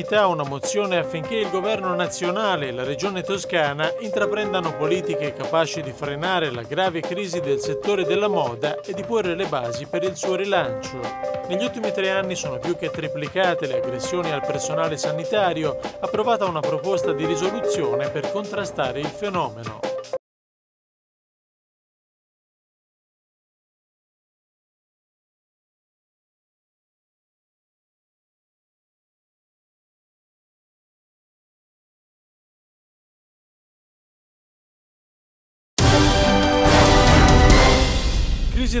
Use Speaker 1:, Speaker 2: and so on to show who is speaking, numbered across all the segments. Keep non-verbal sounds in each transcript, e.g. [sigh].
Speaker 1: all'unanimità una mozione affinché il governo nazionale e la regione toscana intraprendano politiche capaci di frenare la grave crisi del settore della moda e di porre le basi per il suo rilancio. Negli ultimi tre anni sono più che triplicate le aggressioni al personale sanitario, approvata una proposta di risoluzione per contrastare il fenomeno.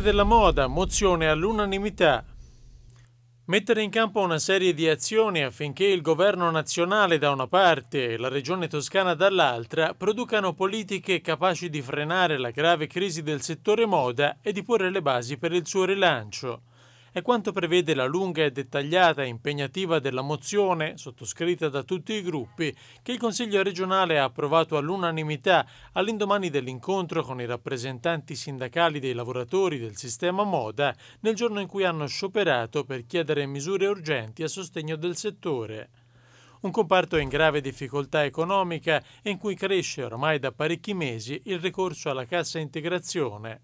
Speaker 1: crisi della moda, mozione all'unanimità. Mettere in campo una serie di azioni affinché il governo nazionale da una parte e la regione toscana dall'altra producano politiche capaci di frenare la grave crisi del settore moda e di porre le basi per il suo rilancio è quanto prevede la lunga e dettagliata e impegnativa della mozione, sottoscritta da tutti i gruppi, che il Consiglio regionale ha approvato all'unanimità all'indomani dell'incontro con i rappresentanti sindacali dei lavoratori del sistema moda nel giorno in cui hanno scioperato per chiedere misure urgenti a sostegno del settore un comparto in grave difficoltà economica e in cui cresce ormai da parecchi mesi il ricorso alla cassa integrazione.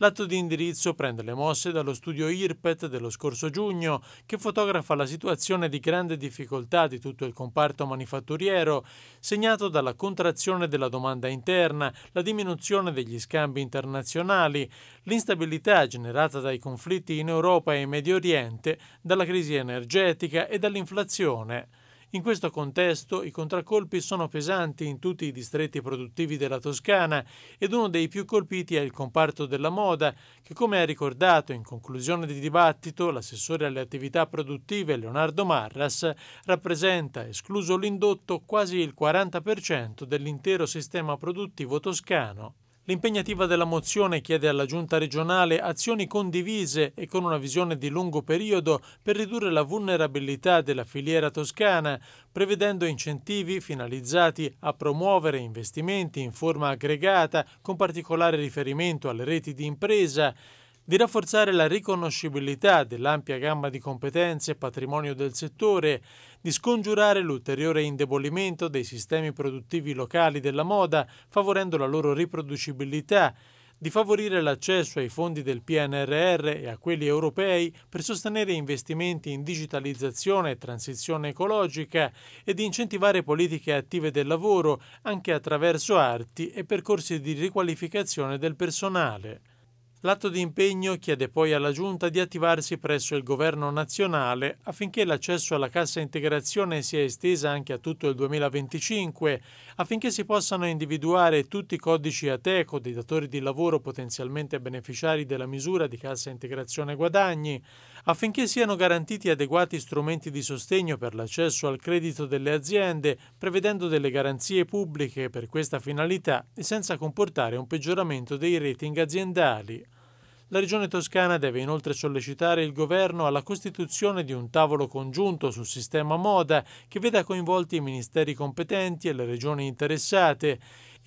Speaker 1: L'atto di indirizzo prende le mosse dallo studio IRPET dello scorso giugno, che fotografa la situazione di grande difficoltà di tutto il comparto manifatturiero, segnato dalla contrazione della domanda interna, la diminuzione degli scambi internazionali, l'instabilità generata dai conflitti in Europa e in Medio Oriente, dalla crisi energetica e dall'inflazione. In questo contesto i contraccolpi sono pesanti in tutti i distretti produttivi della Toscana ed uno dei più colpiti è il comparto della moda, che come ha ricordato in conclusione di dibattito l'assessore alle attività produttive Leonardo Marras, rappresenta, escluso l'indotto, quasi il 40% dell'intero sistema produttivo toscano. L'impegnativa della mozione chiede alla Giunta regionale azioni condivise e con una visione di lungo periodo per ridurre la vulnerabilità della filiera toscana, prevedendo incentivi finalizzati a promuovere investimenti in forma aggregata con particolare riferimento alle reti di impresa di rafforzare la riconoscibilità dell'ampia gamma di competenze e patrimonio del settore, di scongiurare l'ulteriore indebolimento dei sistemi produttivi locali della moda, favorendo la loro riproducibilità, di favorire l'accesso ai fondi del PNRR e a quelli europei per sostenere investimenti in digitalizzazione e transizione ecologica e di incentivare politiche attive del lavoro anche attraverso arti e percorsi di riqualificazione del personale. L'atto di impegno chiede poi alla Giunta di attivarsi presso il Governo nazionale affinché l'accesso alla cassa integrazione sia estesa anche a tutto il 2025, affinché si possano individuare tutti i codici ATECO dei datori di lavoro potenzialmente beneficiari della misura di cassa integrazione guadagni, affinché siano garantiti adeguati strumenti di sostegno per l'accesso al credito delle aziende, prevedendo delle garanzie pubbliche per questa finalità e senza comportare un peggioramento dei rating aziendali. La Regione Toscana deve inoltre sollecitare il Governo alla costituzione di un tavolo congiunto sul sistema moda che veda coinvolti i ministeri competenti e le regioni interessate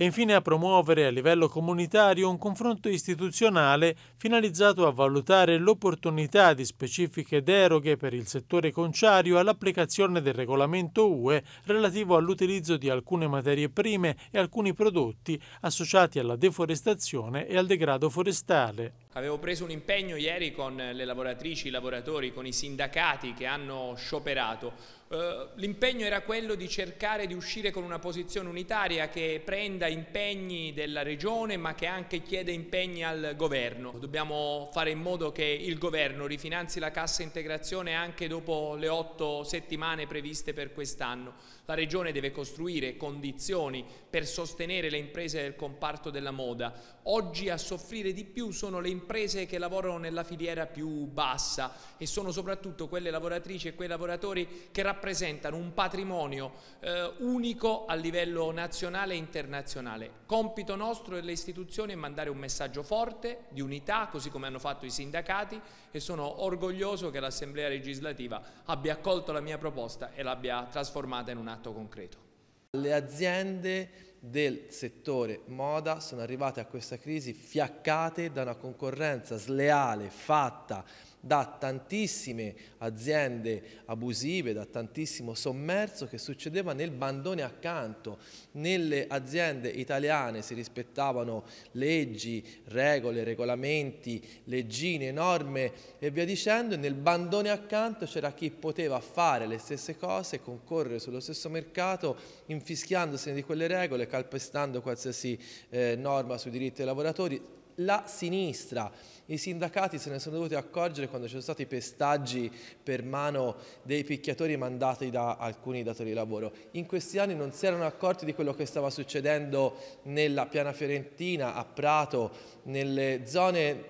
Speaker 1: e infine a promuovere a livello comunitario un confronto istituzionale finalizzato a valutare l'opportunità di specifiche deroghe per il settore conciario all'applicazione del regolamento UE relativo all'utilizzo di alcune materie prime e alcuni prodotti associati alla deforestazione e al degrado forestale.
Speaker 2: Avevo preso un impegno ieri con le lavoratrici, i lavoratori, con i sindacati che hanno scioperato eh, l'impegno era quello di cercare di uscire con una posizione unitaria che prenda impegni della regione ma che anche chieda impegni al governo. Dobbiamo fare in modo che il governo rifinanzi la cassa integrazione anche dopo le otto settimane previste per quest'anno. La regione deve costruire condizioni per sostenere le imprese del comparto della moda. Oggi a soffrire di più sono le imprese che lavorano nella filiera più bassa e sono soprattutto quelle lavoratrici e quei lavoratori che rappresentano rappresentano un patrimonio eh, unico a livello nazionale e internazionale. Compito nostro e delle istituzioni è mandare un messaggio forte di unità, così come hanno fatto i sindacati e sono orgoglioso che l'Assemblea legislativa abbia accolto la mia proposta e l'abbia trasformata in un atto concreto.
Speaker 3: Le aziende del settore moda sono arrivate a questa crisi fiaccate da una concorrenza sleale fatta da tantissime aziende abusive, da tantissimo sommerso che succedeva nel bandone accanto. Nelle aziende italiane si rispettavano leggi, regole, regolamenti, leggine, norme e via dicendo, e nel bandone accanto c'era chi poteva fare le stesse cose, concorrere sullo stesso mercato, infischiandosene di quelle regole, calpestando qualsiasi eh, norma sui diritti dei lavoratori, la sinistra. I sindacati se ne sono dovuti accorgere quando ci sono stati pestaggi per mano dei picchiatori mandati da alcuni datori di lavoro. In questi anni non si erano accorti di quello che stava succedendo nella piana fiorentina, a Prato, nelle zone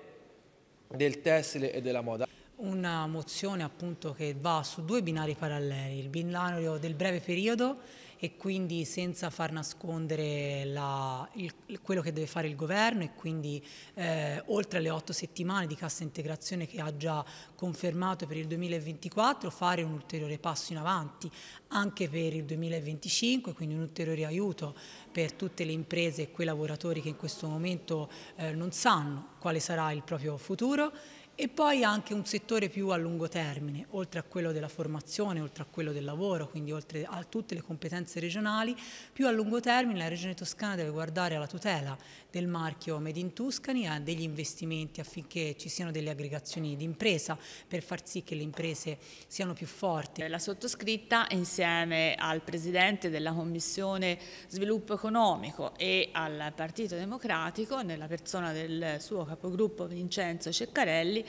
Speaker 3: del tessile e della moda
Speaker 4: una mozione appunto che va su due binari paralleli, il binario del breve periodo e quindi senza far nascondere la, il, quello che deve fare il governo e quindi eh, oltre alle otto settimane di cassa integrazione che ha già confermato per il 2024 fare un ulteriore passo in avanti anche per il 2025, quindi un ulteriore aiuto per tutte le imprese e quei lavoratori che in questo momento eh, non sanno quale sarà il proprio futuro e poi anche un settore più a lungo termine, oltre a quello della formazione, oltre a quello del lavoro, quindi oltre a tutte le competenze regionali, più a lungo termine la Regione Toscana deve guardare alla tutela del marchio Made in Tuscany a degli investimenti affinché ci siano delle aggregazioni di impresa per far sì che le imprese siano più forti. La
Speaker 5: sottoscritta insieme al Presidente della Commissione Sviluppo Economico e al Partito Democratico nella persona del suo capogruppo Vincenzo Ceccarelli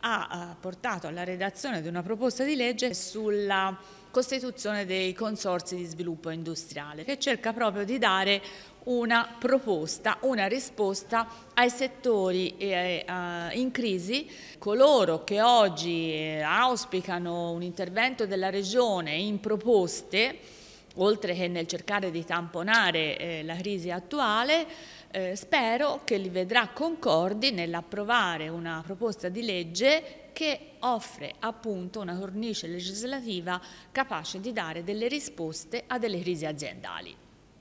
Speaker 5: ha eh, portato alla redazione di una proposta di legge sulla costituzione dei consorsi di sviluppo industriale che cerca proprio di dare una proposta, una risposta ai settori eh, eh, eh, in crisi. Coloro che oggi auspicano un intervento della Regione in proposte, oltre che nel cercare di tamponare la crisi attuale, spero che li vedrà concordi nell'approvare una proposta di legge che offre appunto una cornice legislativa capace di dare delle risposte a delle crisi aziendali.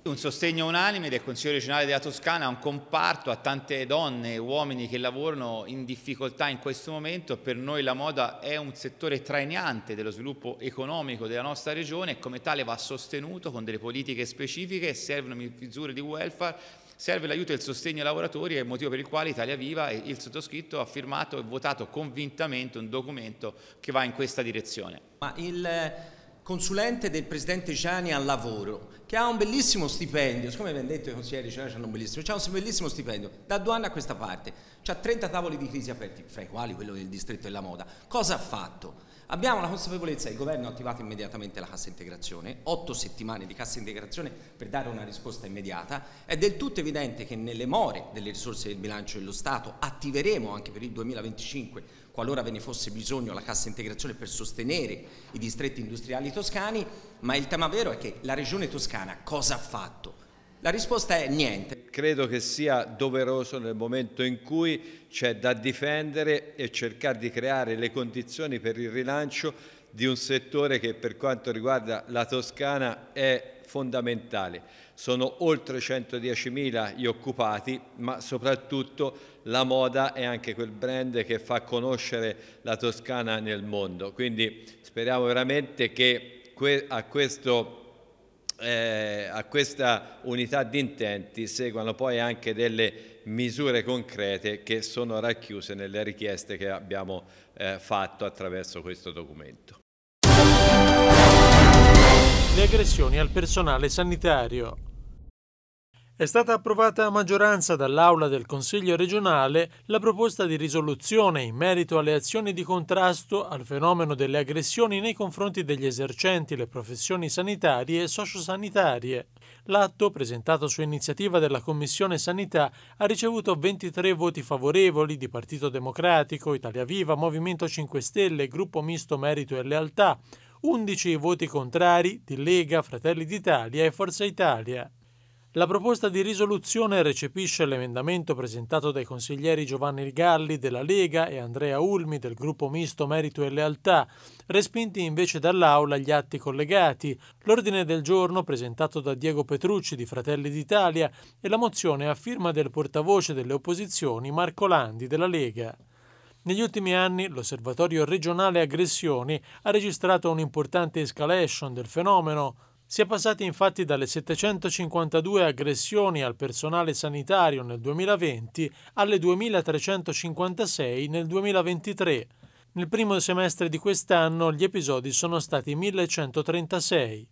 Speaker 6: Un sostegno unanime del Consiglio regionale della Toscana a un comparto, a tante donne e uomini che lavorano in difficoltà in questo momento. Per noi la moda è un settore trainante dello sviluppo economico della nostra regione e come tale va sostenuto con delle politiche specifiche, servono misure di welfare, serve l'aiuto e il sostegno ai lavoratori, è il motivo per il quale Italia Viva e il sottoscritto ha firmato e votato convintamente un documento che va in questa direzione. Ma il consulente del presidente Gianni al lavoro, che ha un bellissimo stipendio, siccome vi hanno detto i consiglieri Gianni hanno un bellissimo, ha un bellissimo stipendio, da due anni a questa parte, ha 30 tavoli di crisi aperti, fra i quali quello del distretto della moda. Cosa ha fatto? Abbiamo la consapevolezza, il governo ha attivato immediatamente la cassa integrazione, otto settimane di cassa integrazione per dare una risposta immediata, è del tutto evidente che nelle more delle risorse del bilancio dello Stato attiveremo anche per il 2025, qualora ve ne fosse bisogno, la cassa integrazione per sostenere i distretti industriali toscani, ma il tema vero è che la regione toscana cosa ha fatto? La risposta è niente. Credo che sia doveroso nel momento in cui c'è da difendere e cercare di creare le condizioni per il rilancio di un settore che per quanto riguarda la Toscana è fondamentale. Sono oltre 110.000 gli occupati, ma soprattutto la moda è anche quel brand che fa conoscere la Toscana nel mondo. Quindi speriamo veramente che a questo eh, a questa unità di intenti seguono poi anche delle misure concrete che sono racchiuse nelle richieste che abbiamo eh, fatto attraverso questo documento.
Speaker 1: Le aggressioni al personale sanitario. È stata approvata a maggioranza dall'Aula del Consiglio regionale la proposta di risoluzione in merito alle azioni di contrasto al fenomeno delle aggressioni nei confronti degli esercenti le professioni sanitarie e sociosanitarie. L'atto, presentato su iniziativa della Commissione Sanità, ha ricevuto 23 voti favorevoli di Partito Democratico, Italia Viva, Movimento 5 Stelle, Gruppo Misto Merito e Lealtà, 11 voti contrari di Lega, Fratelli d'Italia e Forza Italia. La proposta di risoluzione recepisce l'emendamento presentato dai consiglieri Giovanni Galli della Lega e Andrea Ulmi del gruppo misto Merito e Lealtà, respinti invece dall'Aula gli atti collegati, l'ordine del giorno presentato da Diego Petrucci di Fratelli d'Italia e la mozione a firma del portavoce delle opposizioni Marco Landi della Lega. Negli ultimi anni l'Osservatorio regionale aggressioni ha registrato un'importante escalation del fenomeno, si è passati infatti dalle 752 aggressioni al personale sanitario nel 2020 alle 2356 nel 2023. Nel primo semestre di quest'anno gli episodi sono stati 1136.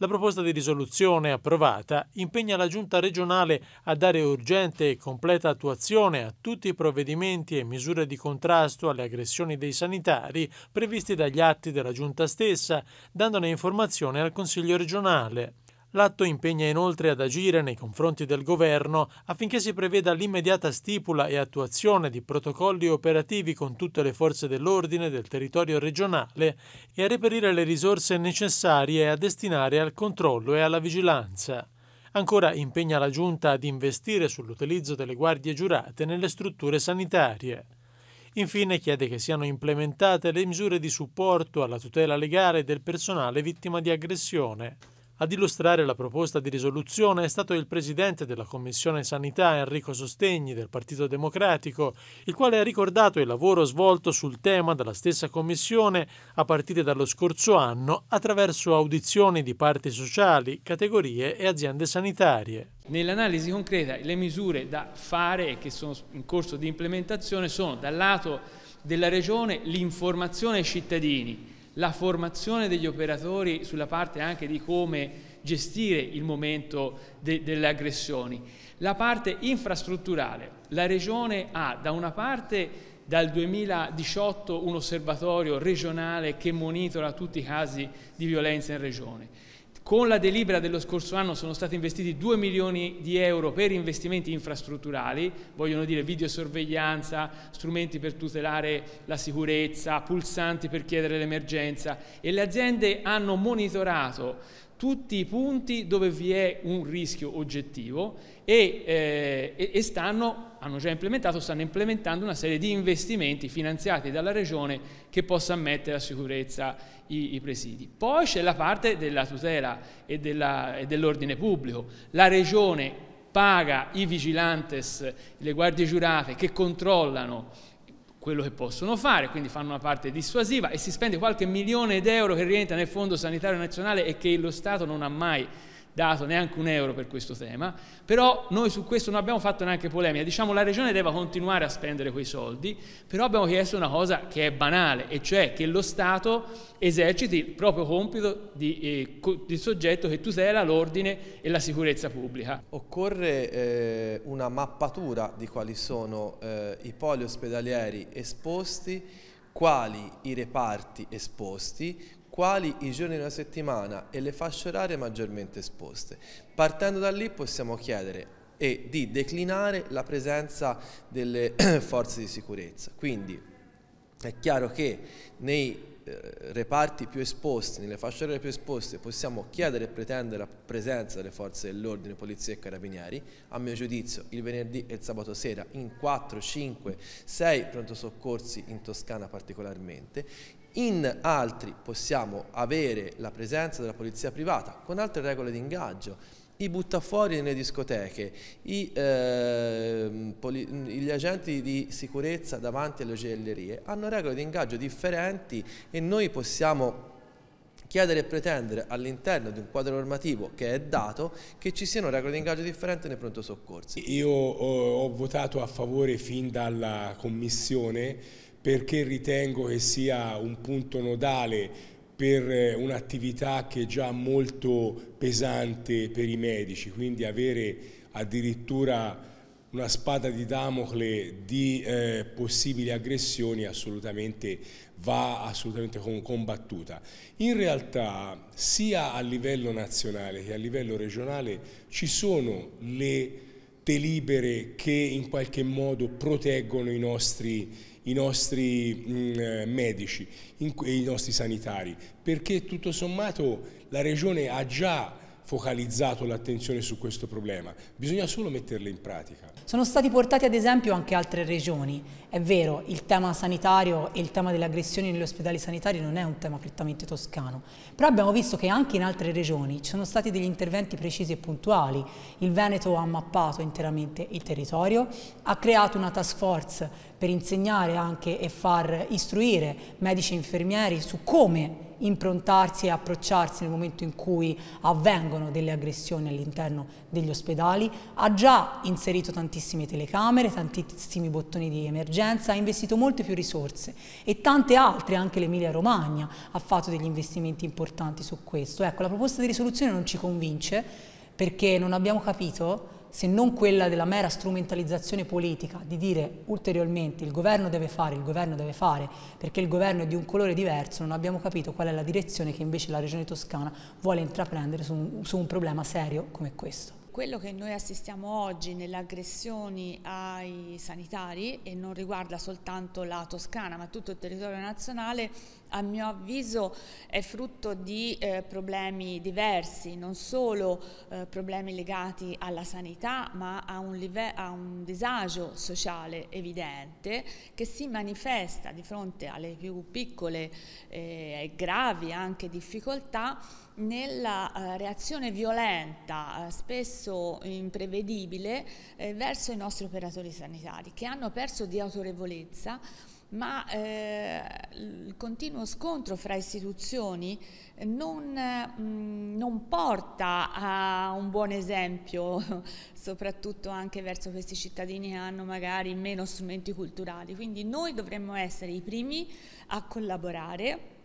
Speaker 1: La proposta di risoluzione approvata impegna la Giunta regionale a dare urgente e completa attuazione a tutti i provvedimenti e misure di contrasto alle aggressioni dei sanitari previsti dagli atti della Giunta stessa, dandone informazione al Consiglio regionale. L'atto impegna inoltre ad agire nei confronti del governo affinché si preveda l'immediata stipula e attuazione di protocolli operativi con tutte le forze dell'ordine del territorio regionale e a reperire le risorse necessarie a destinare al controllo e alla vigilanza. Ancora impegna la Giunta ad investire sull'utilizzo delle guardie giurate nelle strutture sanitarie. Infine chiede che siano implementate le misure di supporto alla tutela legale del personale vittima di aggressione. Ad illustrare la proposta di risoluzione è stato il presidente della Commissione Sanità Enrico Sostegni del Partito Democratico, il quale ha ricordato il lavoro svolto sul tema dalla stessa Commissione a partire dallo scorso anno attraverso audizioni di parti sociali, categorie e aziende sanitarie. Nell'analisi
Speaker 7: concreta le misure da fare e che sono in corso di implementazione sono dal lato della Regione l'informazione ai cittadini la formazione degli operatori sulla parte anche di come gestire il momento de delle aggressioni, la parte infrastrutturale. La Regione ha da una parte dal 2018 un osservatorio regionale che monitora tutti i casi di violenza in Regione con la delibera dello scorso anno sono stati investiti 2 milioni di euro per investimenti infrastrutturali, vogliono dire videosorveglianza, strumenti per tutelare la sicurezza, pulsanti per chiedere l'emergenza e le aziende hanno monitorato tutti i punti dove vi è un rischio oggettivo e, eh, e, stanno, hanno già implementato, stanno implementando una serie di investimenti finanziati dalla Regione che possa mettere a sicurezza i, i presidi. Poi c'è la parte della tutela e, dell'ordine pubblico. La Regione paga i vigilantes, le guardie giurate che controllano quello che possono fare, quindi fanno una parte dissuasiva e si spende qualche milione d'euro che rientra nel Fondo Sanitario Nazionale e che lo Stato non ha mai dato neanche un euro per questo tema, però noi su questo non abbiamo fatto neanche polemica, diciamo la Regione deve continuare a spendere quei soldi, però abbiamo chiesto una cosa che è banale, e cioè che lo Stato eserciti il proprio compito di, eh, di soggetto che tutela l'ordine e la sicurezza pubblica.
Speaker 3: Occorre eh, una mappatura di quali sono eh, i poli ospedalieri esposti, quali i reparti esposti, quali i giorni di una settimana e le fasce orarie maggiormente esposte. Partendo da lì possiamo chiedere e di declinare la presenza delle [clears throat] forze di sicurezza. Quindi è chiaro che nei eh, reparti più esposti, nelle fasce orarie più esposte, possiamo chiedere e pretendere la presenza delle forze dell'ordine, polizia e carabinieri. A mio giudizio, il venerdì e il sabato sera in 4, 5, 6 pronto soccorsi in Toscana particolarmente in altri possiamo avere la presenza della polizia privata con altre regole di ingaggio, i buttafuori nelle discoteche, i, eh, gli agenti di sicurezza davanti alle gioiellerie hanno regole di ingaggio differenti e noi possiamo chiedere e pretendere all'interno di un quadro normativo che è dato che ci siano regole di ingaggio differenti nei pronto soccorsi. Io ho, ho votato a favore fin dalla commissione
Speaker 2: perché ritengo che sia un punto nodale per eh, un'attività che è già molto pesante per i medici, quindi avere addirittura una spada di Damocle di eh, possibili aggressioni assolutamente va assolutamente combattuta. In realtà sia a livello nazionale che a livello regionale ci sono le delibere che in qualche modo proteggono i nostri, i nostri mh, mm, eh, medici e i nostri sanitari, perché tutto sommato la Regione ha già focalizzato l'attenzione su questo problema, bisogna solo metterle in pratica.
Speaker 4: Sono stati portati ad esempio anche altre regioni, è vero il tema sanitario e il tema delle aggressioni negli ospedali sanitari non è un tema prettamente toscano, però abbiamo visto che anche in altre regioni ci sono stati degli interventi precisi e puntuali, il Veneto ha mappato interamente il territorio, ha creato una task force per insegnare anche e far istruire medici e infermieri su come improntarsi e approcciarsi nel momento in cui avvengono delle aggressioni all'interno degli ospedali, ha già inserito tantissime telecamere, tantissimi bottoni di emergenza, ha investito molte più risorse e tante altre, anche l'Emilia Romagna ha fatto degli investimenti importanti su questo. Ecco, la proposta di risoluzione non ci convince perché non abbiamo capito se non quella della mera strumentalizzazione politica, di dire ulteriormente il governo deve fare, il governo deve fare, perché il governo è di un colore diverso, non abbiamo capito qual è la direzione che invece la regione toscana vuole intraprendere su un, su un problema serio come questo.
Speaker 5: Quello che noi assistiamo oggi nelle aggressioni ai sanitari, e non riguarda soltanto la Toscana ma tutto il territorio nazionale, a mio avviso è frutto di eh, problemi diversi, non solo eh, problemi legati alla sanità, ma a un, live- a un, disagio sociale evidente che si manifesta di fronte alle più piccole eh, e eh, gravi anche difficoltà nella eh, reazione violenta, eh, spesso imprevedibile, verso i nostri operatori sanitari che hanno perso di autorevolezza ma eh, il continuo scontro fra istituzioni non, mh, mm, non, porta a un buon esempio, [laughs] soprattutto anche verso questi cittadini che hanno magari meno strumenti culturali. Quindi noi dovremmo essere i primi a collaborare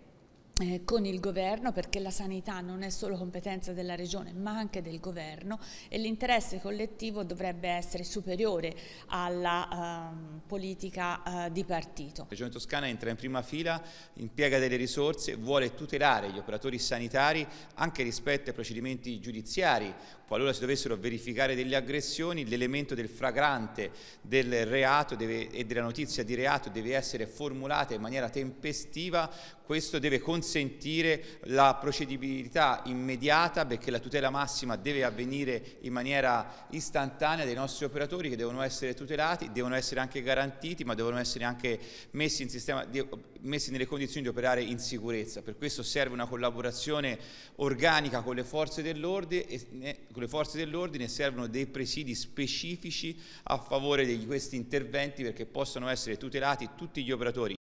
Speaker 5: eh, con il governo perché la sanità non è solo competenza della regione ma anche del governo e l'interesse collettivo dovrebbe essere superiore alla eh, politica eh, di partito. La
Speaker 6: Regione Toscana entra in prima fila, impiega delle risorse, vuole tutelare gli operatori sanitari anche rispetto ai procedimenti giudiziari, qualora si dovessero verificare delle aggressioni l'elemento del fragrante del reato deve, e della notizia di reato deve essere formulata in maniera tempestiva, questo deve continuare consentire la procedibilità immediata perché la tutela massima deve avvenire in maniera istantanea dei nostri operatori che devono essere tutelati, devono essere anche garantiti ma devono essere anche messi, sistema, messi nelle condizioni di operare in sicurezza. Per questo serve una collaborazione organica con le forze dell'ordine, con le forze dell'ordine servono dei presidi specifici a favore di questi interventi perché possano essere tutelati tutti gli operatori